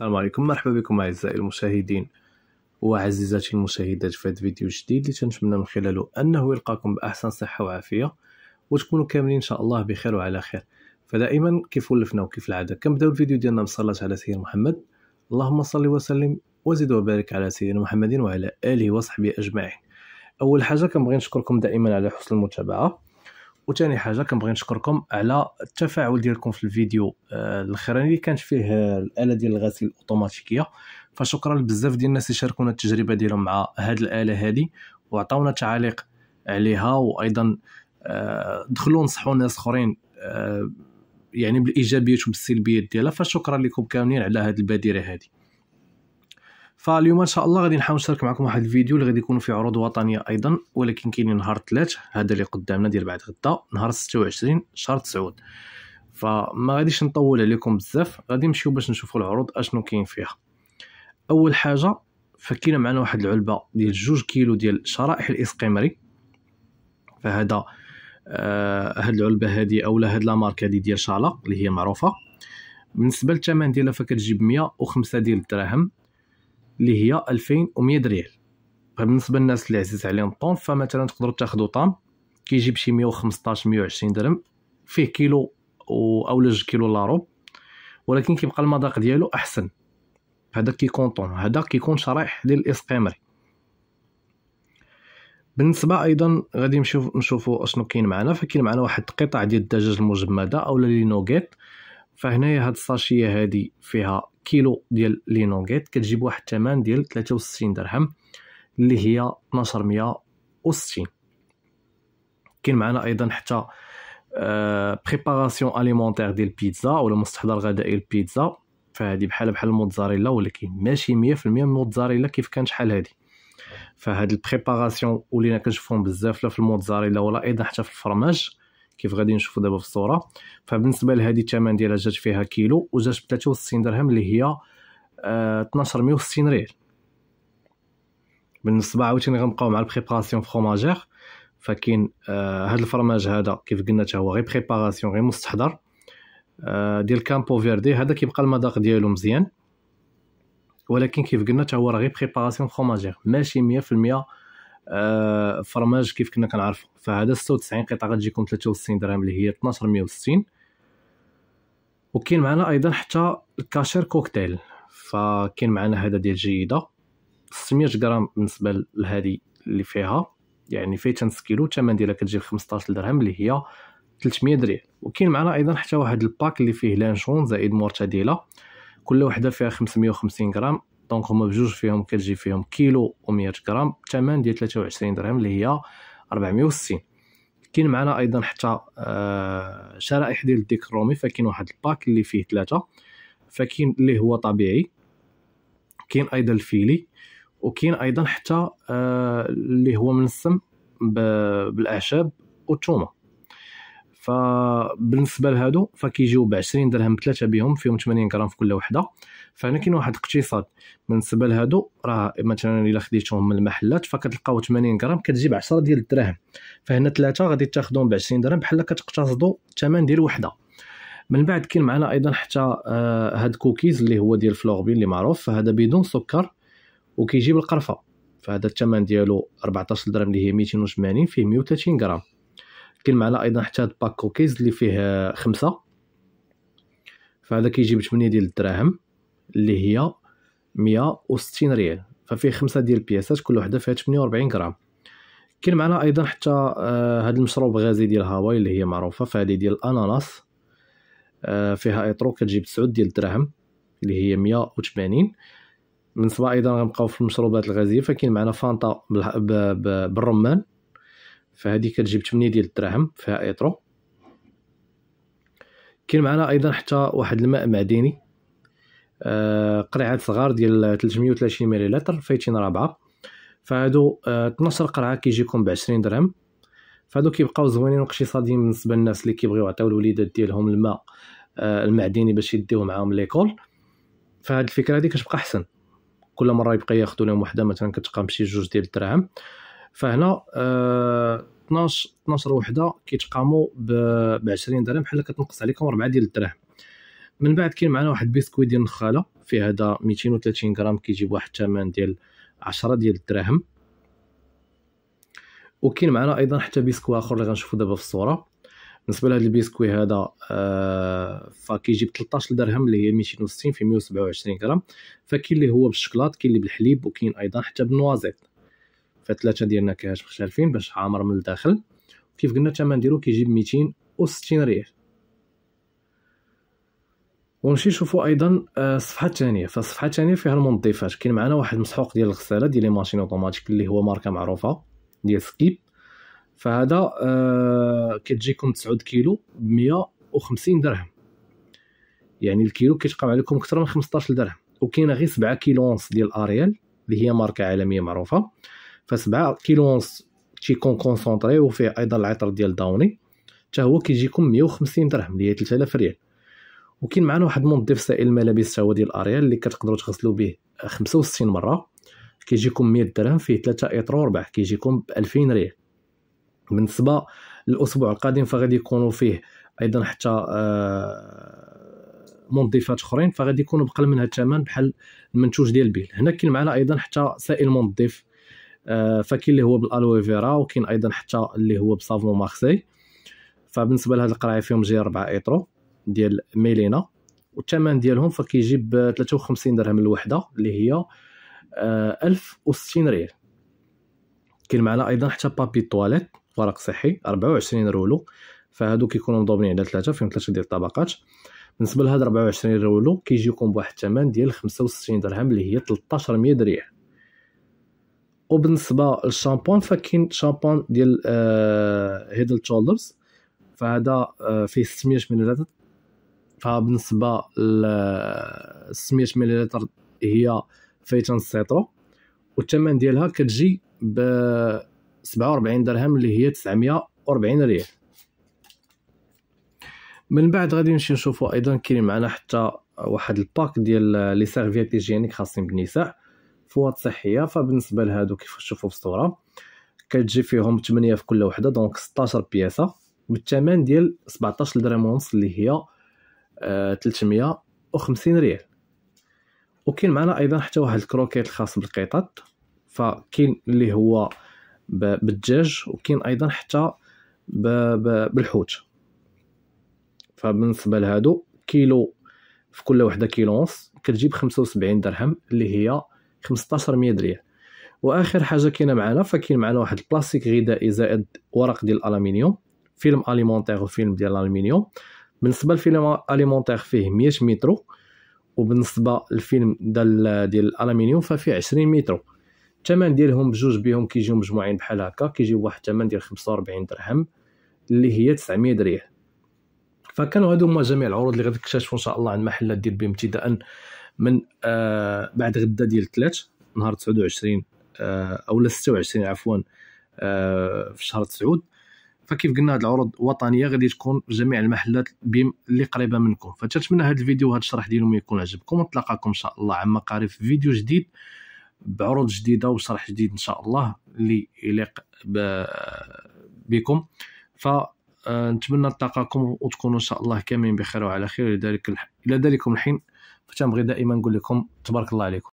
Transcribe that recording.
السلام عليكم مرحبا بكم اعزائي المشاهدين وعزيزاتي المشاهدات في هذا الفيديو الجديد اللي تنتمنى من خلاله انه يلقاكم باحسن صحه وعافيه وتكونوا كاملين ان شاء الله بخير وعلى خير فدائما كيف ولفنا وكيف العاده كنبداو الفيديو ديالنا بصلاه على سيدنا محمد اللهم صل وسلم وزد وبارك على سيدنا محمد وعلى اله وصحبه اجمعين اول حاجه كنبغي نشكركم دائما على حسن المتابعه وثاني حاجه كنبغي نشكركم على التفاعل ديالكم في الفيديو آه، الاخراني اللي كانت فيه الاله ديال الغسيل الاوتوماتيكيه فشكرا بزاف ديال الناس اللي شاركونا التجربه ديالهم مع هذه الاله هذه وعطاونا تعاليق عليها وايضا آه، دخلوا نصحوا ناس اخرين آه، يعني بالايجابيات وبالسلبيات ديالها فشكرا لكم كاملين على هذه البادره هذه فاليوم ان شاء الله غادي نحاول نشارك معكم واحد الفيديو اللي غادي يكون فيه عروض وطنيه ايضا ولكن كاين نهار الثلاث هذا اللي قدامنا ديال بعد غدا نهار 26 شهر 9 فما غاديش نطول عليكم بزاف غادي نمشيو باش نشوفوا العروض اشنو كاين فيها اول حاجه فكينا معنا واحد العلبه ديال 2 كيلو ديال شرائح الاسقمري فهذا آه هاد العلبه هادي اولا هاد لا ماركه هادي ديال شالا اللي هي معروفه بالنسبه للثمن ديالها فكتجي ب 105 ديال الدراهم اللي هي 2100 ريال بالنسبه للناس اللي عزيز عليهم الطون فمثلا تقدروا تاخذوا طام كيجي بشي 115 120 درهم فيه كيلو او جوج كيلو لارو ولكن كيبقى المذاق ديالو احسن هذا كيكون طون هذا كيكون شرائح ديال بالنسبه ايضا غادي نشوف نشوفوا اشنو كاين معنا فكاين معنا واحد القطع ديال الدجاج المجمده اولا لي نوغيت فهنايا هاد الساشيه هادي فيها كيلو ديال لي نونغيت كتجيب واحد الثمن ديال 63 درهم اللي هي 1260 كاين معنا ايضا حتى أه بريباراسيون اليمونتير ديال البيتزا ولا مستحضر غذائي البيتزا فهذه بحال بحال الموتزاريلا ولكن ماشي 100% الموتزاريلا كيف كان شحال هذه فهاد البريباراسيون ولينا كنشوفهم بزاف لا في الموتزاريلا ولا ايضا حتى في الفرماج كيف غادي نشوفوا دابا في الصوره فبالنسبه لهذه الثمن ديالها جات فيها كيلو وجات ب 63 درهم اللي هي آه 1260 ريال بالنسبه عاوتاني غنبقاو مع البريباراسيون فروماجير فكاين آه هذا الفرماج هذا كيف قلنا حتى هو غير بريباراسيون غير مستحضر آه ديال كامبو فيردي هذا كيبقى المذاق ديالو مزيان ولكن كيف قلنا حتى هو راه غير بريباراسيون فروماجير ماشي 100% آه، فرماج كيف كنا كنعرفو فهذا 96 قطعه غتجيكم 63 درهم اللي هي 1260 وكاين معنا ايضا حتى الكاشير كوكتيل فكاين معنا هذا ديال جيده 600 غرام بالنسبه لهذه اللي فيها يعني فيها 8 كيلو الثمن ديالها كتجي 15 درهم اللي هي 300 درهم وكاين معنا ايضا حتى واحد الباك اللي فيه لانشون زائد مرتديله كل وحده فيها 550 غرام دونك هما بجوج فيهم كتجي فيهم كيلو و100 غرام الثمن ديال 23 درهم اللي هي 460 كاين معنا ايضا حتى آه شرائح ديال الديك الرومي فكاين واحد الباك اللي فيه ثلاثه فكاين اللي هو طبيعي كاين ايضا الفيلي وكاين ايضا حتى آه اللي هو منسم بالاعشاب والثومه فبالنسبه لهادو فكيجيو ب 20 درهم ثلاثه بهم فيهم 80 غرام في كل وحده فهنا كاين واحد الاقتصاد بالنسبه لهادو راه مثلا الا خديتهم من المحلات فكتلقاو 80 غرام كتجيب 10 ديال الدراهم فهنا ثلاثه غادي تاخذهم ب 20 درهم بحال كتقتصدوا الثمن ديال وحده من بعد كاين معنا ايضا حتى آه، هاد كوكيز اللي هو ديال فلوغبي اللي معروف فهذا بدون سكر وكيجيب القرفه فهذا الثمن ديالو 14 درهم اللي هي 280 فيه 130 غرام كاين معنا ايضا حتى هاد باك كوكيز اللي فيه آه، خمسة فهذا كيجيب 8 ديال الدراهم اللي هي 160 ريال ففيه خمسة ديال البياسات كل وحده فيها 48 غرام كاين معنا ايضا حتى هذا آه، المشروب غازي ديال هاواي اللي هي معروفه فهذه ديال الاناناس آه، فيها اطرو كتجيب 9 ديال الدراهم اللي هي 180 بالنسبه ايضا غنبقاو في المشروبات الغازيه فكاين معنا فانتا بالرمان فهذه كتجيب 8 ديال الدراهم فيها اطرو كاين معنا ايضا حتى واحد الماء معدني آه، قرعه صغار ديال 330 مليلتر فايتين رابعه فهادو 12 آه، قرعه كيجيكم ب 20 درهم فهادو كيبقاو زوينين واقتصاديين بالنسبه للناس اللي كيبغيو يعطيو الوليدات ديالهم الماء آه، المعدني باش يديوه معاهم ليكول فهاد الفكره هادي كتبقى احسن كل مره يبقى ياخذوا لهم وحده مثلا كتقام بشي جوج ديال الدراهم فهنا آه 12 12 وحده كيتقاموا ب 20 درهم بحال كتنقص عليكم 4 ديال الدراهم من بعد كاين معنا واحد بيسكوي ديال النخاله فيه هذا 230 غرام كيجيب واحد الثمن ديال 10 ديال الدراهم وكاين معنا ايضا حتى بيسكوي اخر اللي غنشوفو دابا في الصوره بالنسبه لهذا البيسكوي هذا آه فكيجيب 13 درهم اللي هي 260 في 127 غرام فكاين اللي هو بالشكلاط كاين اللي بالحليب وكاين ايضا حتى بالنوازيت فثلاثه ديال النكهات مختلفين باش عامر من الداخل كيف قلنا الثمن ديالو كيجيب 260 ريال ونمشي نشوفوا ايضا الصفحه آه، الثانيه فالصفحه الثانيه فيها المنظفات كاين معنا واحد المسحوق ديال الغساله ديال لي ماشين اوتوماتيك اللي هو ماركه معروفه ديال سكيب فهذا آه كتجيكم 9 كيلو ب 150 درهم يعني الكيلو كيتقام عليكم اكثر من 15 درهم وكاينه غير 7 كيلو ونص ديال اريال اللي هي ماركه عالميه معروفه ف 7 كيلو ونص تيكون كونسونطري وفيه ايضا العطر ديال داوني حتى هو كيجيكم 150 درهم اللي هي 3000 ريال وكاين معنا واحد المنظف سائل الملابس هو ديال اريال اللي كتقدروا تغسلوا به 65 مره كيجيكم 100 درهم فيه 3 اطر و4 كيجيكم ب 2000 ريال بالنسبه للاسبوع القادم فغادي يكونوا فيه ايضا حتى آه، منظفات اخرين فغادي يكونوا بقل من هذا الثمن بحال المنتوج ديال بيل هنا كاين معنا ايضا حتى سائل منظف آه، فكاين اللي هو بالالوي فيرا وكاين ايضا حتى اللي هو بصافون مارسي فبالنسبه لهاد القرايه فيهم جي 4 ايترو ديال ميلينا والثمن ديالهم فكيجي ب 53 درهم الوحده اللي هي 1060 آه، ريال كاين معنا ايضا حتى بابي تواليت ورق صحي 24 رولو فهادو كيكونوا مضوبين على ثلاثه فيهم ثلاثه ديال الطبقات بالنسبه لهاد 24 رولو كيجيكم بواحد الثمن ديال 65 درهم اللي هي 1300 ريال وبالنسبه للشامبون فكاين شامبون ديال هيدل آه، تشولدرز فهذا آه، فيه 600 مللتر فبالنسبه ل 600 مليلتر هي فايتان السيطرو والثمن ديالها كتجي ب 47 درهم اللي هي 940 ريال من بعد غادي نمشي نشوفوا ايضا كاين معنا حتى واحد الباك ديال لي سيرفيات هيجينيك خاصين بالنساء فوات صحيه فبالنسبه لهادو كيف تشوفوا في الصوره كتجي فيهم 8 في كل وحده دونك 16 بياسه بالثمن ديال 17 درهم ونص اللي هي 350 آه، ريال وكاين معنا ايضا حتى واحد الكروكيت الخاص بالقطط فكاين اللي هو بالدجاج وكاين ايضا حتى بالحوت فبالنسبه لهادو كيلو في كل وحده كيلو ونص كتجيب 75 درهم اللي هي 1500 ريال واخر حاجه كاينه معنا فكاين معنا واحد البلاستيك غذائي زائد ورق ديال الالومنيوم فيلم اليمونتير وفيلم ديال الالومنيوم بالنسبه للفيلم اليمونتير فيه 100 متر وبالنسبه للفيلم ديال ديال الالومنيوم ففيه 20 متر الثمن ديالهم بجوج بهم كيجيو مجموعين بحال هكا كيجي واحد الثمن ديال 45 درهم اللي هي 900 ريال فكانوا هادو هما جميع العروض اللي غادي تكتشفوا ان شاء الله عند محلات ديال بي ابتداء من آه بعد غدا ديال الثلاث نهار 29 آه او 26 عفوا آه في شهر 9 فكيف قلنا هذه العروض وطنيه غادي تكون في جميع المحلات اللي قريبه منكم فتتمنى هذا الفيديو وهاد الشرح ديالهم يكون عجبكم ونتلاقاكم ان شاء الله عما قريب في فيديو جديد بعروض جديده وشرح جديد ان شاء الله اللي يليق بكم فنتمنى آه، نتلاقاكم وتكونوا ان شاء الله كاملين بخير وعلى خير لذلك الى ذلكم الحين فتنبغي دائما نقول لكم تبارك الله عليكم